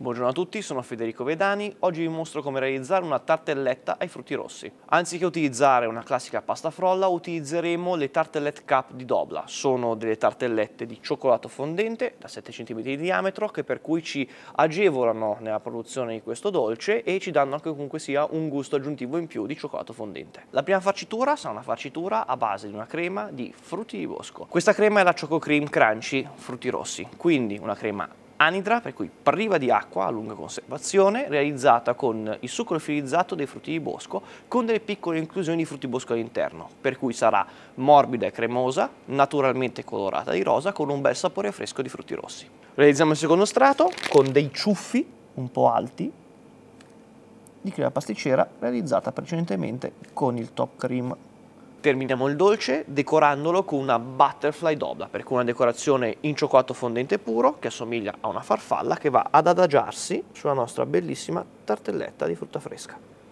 Buongiorno a tutti, sono Federico Vedani. Oggi vi mostro come realizzare una tartelletta ai frutti rossi. Anziché utilizzare una classica pasta frolla, utilizzeremo le tartellette cup di Dobla. Sono delle tartellette di cioccolato fondente da 7 cm di diametro che per cui ci agevolano nella produzione di questo dolce e ci danno anche comunque sia un gusto aggiuntivo in più di cioccolato fondente. La prima farcitura sarà una farcitura a base di una crema di frutti di bosco. Questa crema è la Choco Cream Crunchy frutti rossi, quindi una crema anidra, per cui priva di acqua a lunga conservazione, realizzata con il succo liofilizzato dei frutti di bosco, con delle piccole inclusioni di frutti di bosco all'interno, per cui sarà morbida e cremosa, naturalmente colorata di rosa, con un bel sapore fresco di frutti rossi. Realizziamo il secondo strato con dei ciuffi un po' alti di crema pasticcera realizzata precedentemente con il top cream Terminiamo il dolce decorandolo con una butterfly dobla, per cui una decorazione in cioccolato fondente puro che assomiglia a una farfalla che va ad adagiarsi sulla nostra bellissima tartelletta di frutta fresca.